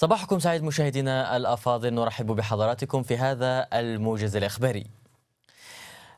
صباحكم سعيد مشاهدينا الافاضل نرحب بحضراتكم في هذا الموجز الاخباري.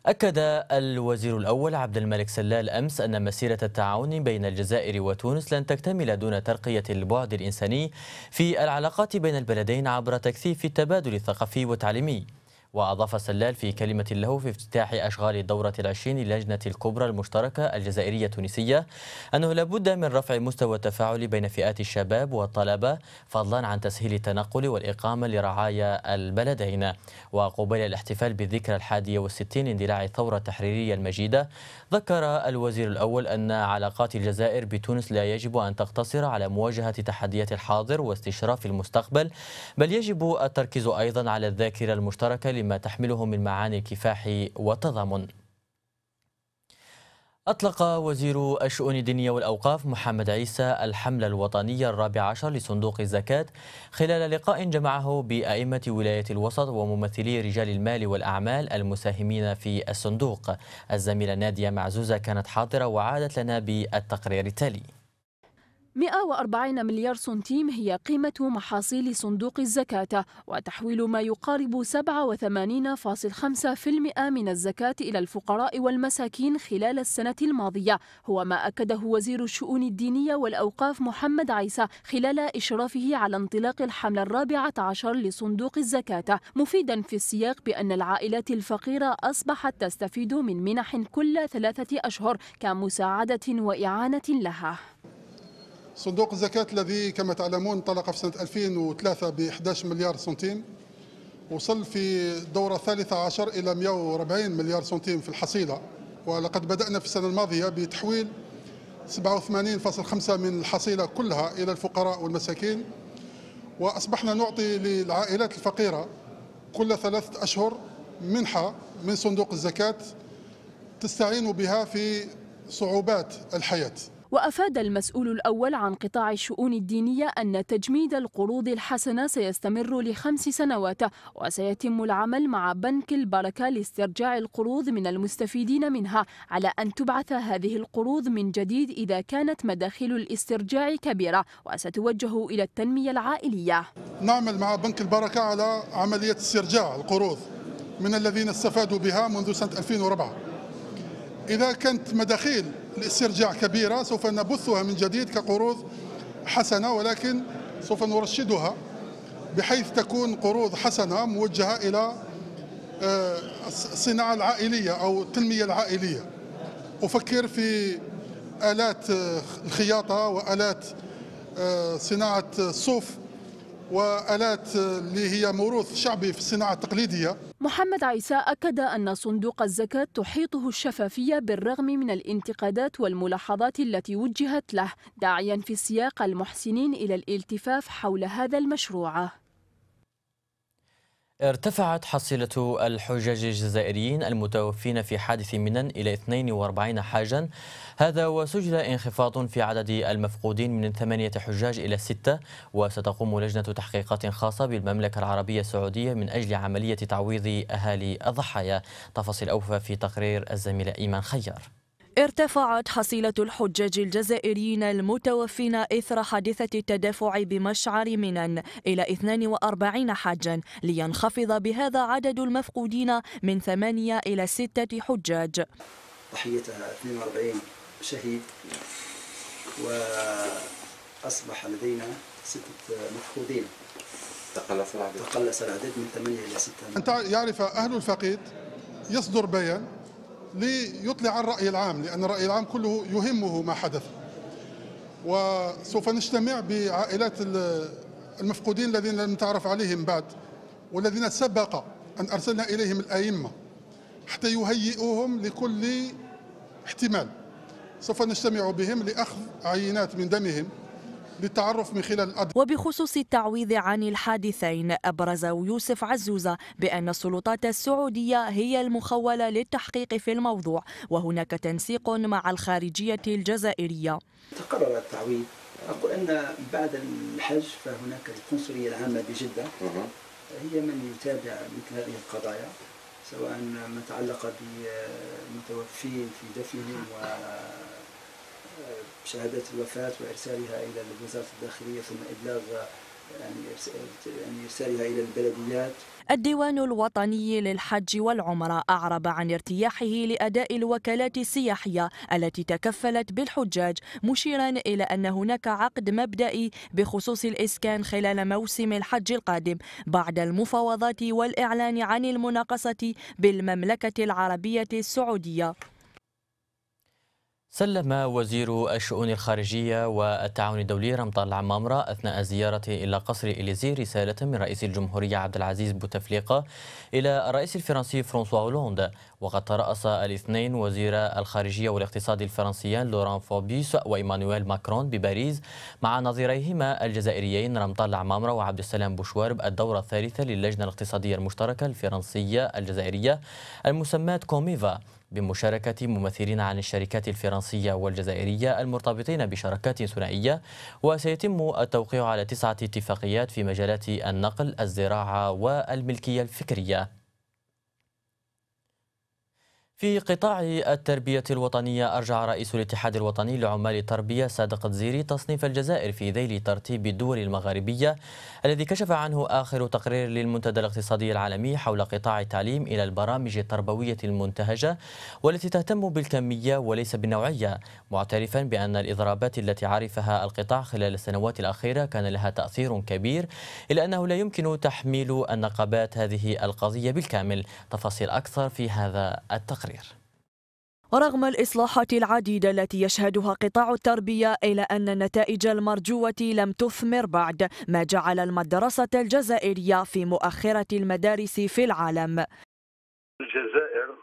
أكد الوزير الأول عبد الملك سلال أمس أن مسيرة التعاون بين الجزائر وتونس لن تكتمل دون ترقية البعد الإنساني في العلاقات بين البلدين عبر تكثيف التبادل الثقافي والتعليمي. وأضاف السلال في كلمة له في افتتاح أشغال الدورة العشرين للجنة الكبرى المشتركة الجزائرية التونسية أنه لابد من رفع مستوى التفاعل بين فئات الشباب والطلبة فضلا عن تسهيل التنقل والإقامة لرعايا البلدين وقبيل الاحتفال بالذكرى الحادية والستين لاندلاع الثورة التحريرية المجيدة ذكر الوزير الأول أن علاقات الجزائر بتونس لا يجب أن تقتصر على مواجهة تحديات الحاضر واستشراف المستقبل بل يجب التركيز أيضا على الذاكرة المشتركة لما تحمله من معاني الكفاح والتضامن أطلق وزير الشؤون الدينية والأوقاف محمد عيسى الحملة الوطنية الرابع عشر لصندوق الزكاة خلال لقاء جمعه بأئمة ولاية الوسط وممثلي رجال المال والأعمال المساهمين في الصندوق الزميلة نادية معزوزة كانت حاضرة وعادت لنا بالتقرير التالي 140 مليار سنتيم هي قيمة محاصيل صندوق الزكاة وتحويل ما يقارب 87.5% من الزكاة إلى الفقراء والمساكين خلال السنة الماضية هو ما أكده وزير الشؤون الدينية والأوقاف محمد عيسى خلال إشرافه على انطلاق الحملة الرابعة عشر لصندوق الزكاة مفيدا في السياق بأن العائلات الفقيرة أصبحت تستفيد من منح كل ثلاثة أشهر كمساعدة وإعانة لها صندوق الزكاة الذي كما تعلمون انطلق في سنة 2003 ب 11 مليار سنتيم وصل في الدورة الثالثة عشر إلى 140 مليار سنتيم في الحصيلة ولقد بدأنا في السنة الماضية بتحويل 87.5 من الحصيلة كلها إلى الفقراء والمساكين وأصبحنا نعطي للعائلات الفقيرة كل ثلاثة أشهر منحة من صندوق الزكاة تستعين بها في صعوبات الحياة وأفاد المسؤول الأول عن قطاع الشؤون الدينية أن تجميد القروض الحسنة سيستمر لخمس سنوات وسيتم العمل مع بنك البركة لاسترجاع القروض من المستفيدين منها على أن تبعث هذه القروض من جديد إذا كانت مداخل الاسترجاع كبيرة وستوجه إلى التنمية العائلية نعمل مع بنك البركة على عملية استرجاع القروض من الذين استفادوا بها منذ سنة 2004 إذا كانت مداخيل لاسترجاع كبيرة سوف نبثها من جديد كقروض حسنة ولكن سوف نرشدها بحيث تكون قروض حسنة موجهة إلى آه، الصناعة العائلية أو التنمية العائلية أفكر في آلات آه، الخياطة وآلات آه، صناعة الصوف والات اللي هي موروث شعبي في الصناعه التقليديه محمد عيسى اكد ان صندوق الزكاه تحيطه الشفافيه بالرغم من الانتقادات والملاحظات التي وجهت له داعيا في السياق المحسنين الى الالتفاف حول هذا المشروع ارتفعت حصيلة الحجاج الجزائريين المتوفين في حادث منن إلى 42 حاجا هذا وسجل انخفاض في عدد المفقودين من ثمانية حجاج إلى ستة وستقوم لجنة تحقيقات خاصة بالمملكة العربية السعودية من أجل عملية تعويض أهالي الضحايا تفاصيل أوفى في تقرير الزميلة إيمان خيار ارتفعت حصيلة الحجاج الجزائريين المتوفين إثر حادثة التدافع بمشعر منن إلى 42 حاجا لينخفض بهذا عدد المفقودين من ثمانية إلى ستة حجاج ضحيتها 42 شهيد وأصبح لدينا ستة مفقودين تقلص العدد تقلص العدد من ثمانية إلى ستة أنت يعرف أهل الفقيد يصدر بيان ليطلع الرأي العام لأن الرأي العام كله يهمه ما حدث وسوف نجتمع بعائلات المفقودين الذين لم تعرف عليهم بعد والذين سبق أن أرسلنا إليهم الأئمة حتى يهيئوهم لكل احتمال سوف نجتمع بهم لأخذ عينات من دمهم للتعرف من خلال الأدب وبخصوص التعويض عن الحادثين أبرز يوسف عزوزة بأن السلطات السعودية هي المخولة للتحقيق في الموضوع وهناك تنسيق مع الخارجية الجزائرية تقرر التعويض أقول أن بعد الحج فهناك القنصلية العامة بجدة هي من يتابع مثل هذه القضايا سواء ما تعلق بمتوفين في دفنهم و بشهادات الوفاة وإرسالها إلى وزارة الداخلية ثم إبلاغ يعني, يعني إرسالها إلى البلديات الديوان الوطني للحج والعمرة أعرب عن ارتياحه لأداء الوكالات السياحية التي تكفلت بالحجاج مشيرا إلى أن هناك عقد مبدئي بخصوص الإسكان خلال موسم الحج القادم بعد المفاوضات والإعلان عن المناقصة بالمملكة العربية السعودية سلم وزير الشؤون الخارجية والتعاون الدولي رمضان العمامرة أثناء زيارته إلى قصر إليزي رسالة من رئيس الجمهورية عبد العزيز بوتفليقة إلى الرئيس الفرنسي فرانسوا هولوند وقد ترأس الاثنين وزير الخارجية والاقتصاد الفرنسيان لوران فوبيس وإيمانويل ماكرون بباريس مع نظيريهما الجزائريين رمضان العمامرة وعبد السلام بوشوارب الدورة الثالثة للجنة الاقتصادية المشتركة الفرنسية الجزائرية المسماة كوميفا بمشاركة ممثلين عن الشركات الفرنسية والجزائرية المرتبطين بشراكات ثنائية وسيتم التوقيع على تسعة اتفاقيات في مجالات النقل الزراعة والملكية الفكرية في قطاع التربية الوطنية أرجع رئيس الاتحاد الوطني لعمال التربية صادق الزيري تصنيف الجزائر في ذيل ترتيب الدول المغاربية الذي كشف عنه آخر تقرير للمنتدى الاقتصادي العالمي حول قطاع التعليم إلى البرامج التربوية المنتهجة والتي تهتم بالكمية وليس بالنوعية معترفا بأن الإضرابات التي عرفها القطاع خلال السنوات الأخيرة كان لها تأثير كبير إلا أنه لا يمكن تحميل النقابات هذه القضية بالكامل تفاصيل أكثر في هذا التقرير القرير رغم الإصلاحات العديدة التي يشهدها قطاع التربية إلا أن النتائج المرجوة لم تثمر بعد ما جعل المدرسة الجزائرية في مؤخرة المدارس في العالم الجزائر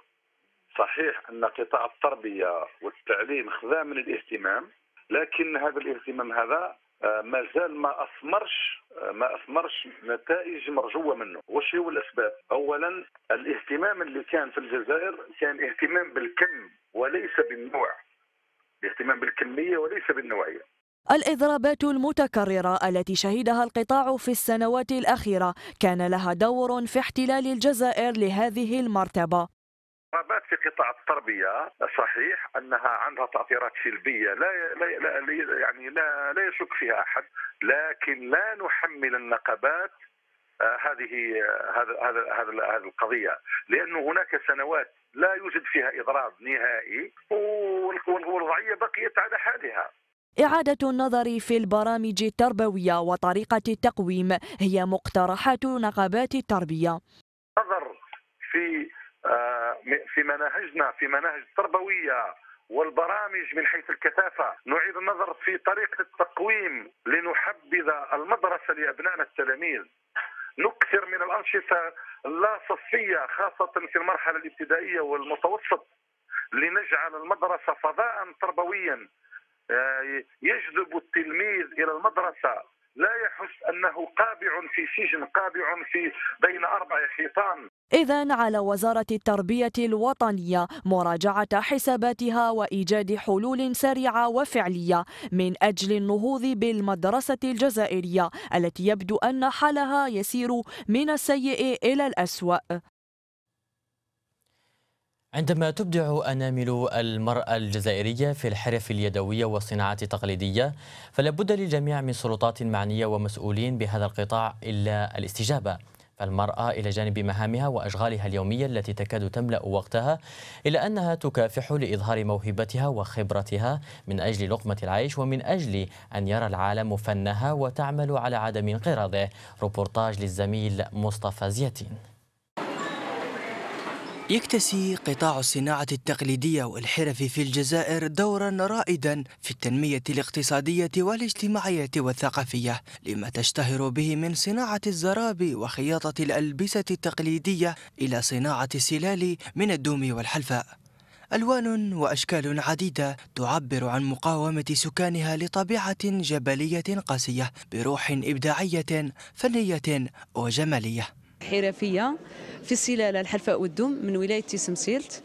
صحيح أن قطاع التربية والتعليم خذا من الاهتمام لكن هذا الاهتمام هذا آه، ما زال ما أثمرش ما اثمرش نتائج مرجوه منه وش هو الاسباب اولا الاهتمام اللي كان في الجزائر كان اهتمام بالكم وليس بالنوع الاهتمام بالكميه وليس بالنوعيه الإضرابات المتكررة التي شهدها القطاع في السنوات الأخيرة كان لها دور في احتلال الجزائر لهذه المرتبة الاضطرابات في قطاع التربيه صحيح انها عندها تاثيرات سلبيه لا, لا, لا يعني لا لا يشك فيها احد لكن لا نحمل النقابات آه، هذه آه، هذا هذا هذا القضيه لانه هناك سنوات لا يوجد فيها اضراب نهائي والوضعيه بقيت على حالها إعادة النظر في البرامج التربوية وطريقة التقويم هي مقترحات نقابات التربية. نظر في آه، في مناهجنا في مناهج التربويه والبرامج من حيث الكثافة نعيد النظر في طريقة التقويم لنحبذ المدرسة لأبنائنا التلاميذ نكثر من الأنشطة لا صفية خاصة في المرحلة الابتدائية والمتوسط لنجعل المدرسة فضاء تربويا آه، يجذب التلميذ إلى المدرسة لا يحس أنه قابع في سجن قابع في بين أربع حيطان إذا على وزارة التربية الوطنية مراجعة حساباتها وإيجاد حلول سريعة وفعلية من أجل النهوض بالمدرسة الجزائرية التي يبدو أن حالها يسير من السيء إلى الأسوأ عندما تبدع أنامل المرأة الجزائرية في الحرف اليدوية والصناعة التقليدية فلابد للجميع من سلطات معنية ومسؤولين بهذا القطاع إلا الاستجابة فالمرأة إلى جانب مهامها وأشغالها اليومية التي تكاد تملأ وقتها إلا أنها تكافح لإظهار موهبتها وخبرتها من أجل لقمة العيش ومن أجل أن يرى العالم فنها وتعمل على عدم انقراضه روبورتاج للزميل مصطفى زيتين يكتسي قطاع الصناعة التقليدية والحرف في الجزائر دورا رائدا في التنمية الاقتصادية والاجتماعية والثقافية لما تشتهر به من صناعة الزراب وخياطة الألبسة التقليدية إلى صناعة السلال من الدوم والحلفاء ألوان وأشكال عديدة تعبر عن مقاومة سكانها لطبيعة جبلية قاسية بروح إبداعية فنية وجمالية حرفية في السلالة الحرفاء والدوم من ولاية تيسمسيلت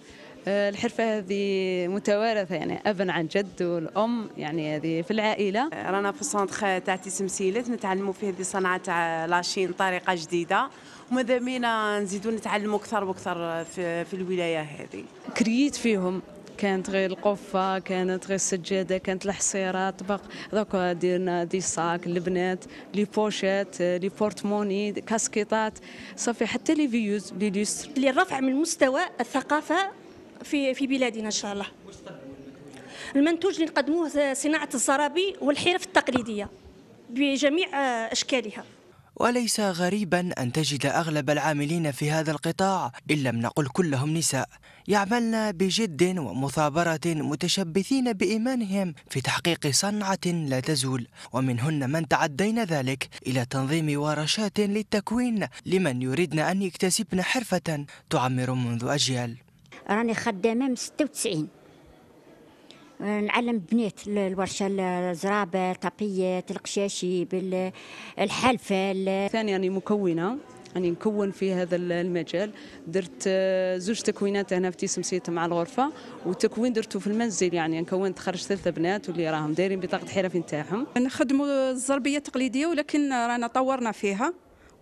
آه، الحرفة هذه متوارثة يعني أبا عن جد والأم يعني هذه في العائلة رانا في السونتر تاع تيسمسيلت نتعلموا فيه هذه صنعة تاع لاشين طريقة جديدة وماذا بينا نزيدو نتعلموا اكثر واكثر في, في الولايه هذه كريت فيهم كانت غير القفة كانت غير السجادة كانت الحصيرة طبق دوك ديرنا دي ساك البنات لي بوشيت لي بورتموني كاسكيطات صافي حتى لي فيوز لي ليستر للرفع من مستوى الثقافة في في بلادنا ان شاء الله المنتوج اللي نقدموه صناعة الزرابي والحرف التقليدية بجميع أشكالها وليس غريبا أن تجد أغلب العاملين في هذا القطاع إن لم نقل كلهم نساء يعملن بجد ومثابرة متشبثين بإيمانهم في تحقيق صنعة لا تزول ومنهن من تعدين ذلك إلى تنظيم ورشات للتكوين لمن يريدن أن يكتسبن حرفة تعمر منذ أجيال راني خدامة من 96 نعلم بنات الورشه الزرابه الطابيات القشاشيب الحلفه ثاني يعني مكونه راني يعني نكون في هذا المجال درت آه، زوج تكوينات هنا في تيسمسيت مع الغرفة والتكوين درته في المنزل يعني كونت خرجت ثلاثة بنات واللي راهم دايرين بطاقة حرف نتاعهم نخدموا الزربية التقليدية ولكن رانا طورنا فيها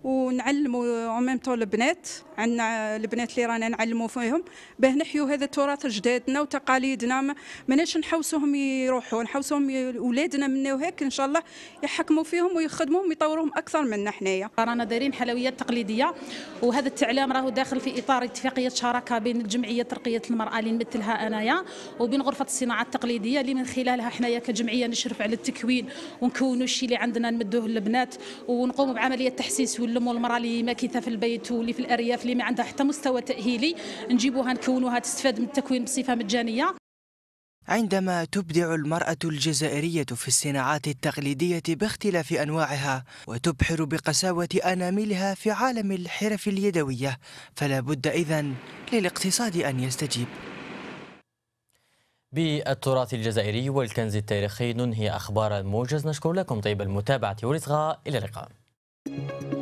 ونعلموا اون ميم طون البنات عندنا البنات اللي رانا نعلموا فيهم باه نحيوا هذا التراث جدادنا وتقاليدنا ماناش نحوسوهم يروحوا نحوسوهم اولادنا منا وهيك ان شاء الله يحكموا فيهم ويخدموهم ويطوروهم اكثر منا حنايا رانا دايرين حلويات تقليديه وهذا التعلام راهو داخل في اطار اتفاقيه شراكه بين الجمعيه ترقيه المراه اللي نمثلها انايا وبين غرفه الصناعه التقليديه اللي من خلالها حنايا كجمعيه نشرف على التكوين ونكونوا الشيء اللي عندنا نمدوه للبنات ونقوموا بعمليه تحسيس الام والمراه اللي ماكثه في البيت واللي في الارياف اللي ما عندها حتى مستوى تاهيلي نجيبوها نكونوها تستفاد من التكوين بصفه مجانيه عندما تبدع المرأة الجزائرية في الصناعات التقليدية باختلاف أنواعها وتبحر بقساوة أناملها في عالم الحرف اليدوية فلا بد إذن للاقتصاد أن يستجيب بالتراث الجزائري والكنز التاريخي ننهي أخبار الموجز نشكر لكم طيب المتابعة والإصغاء إلى اللقاء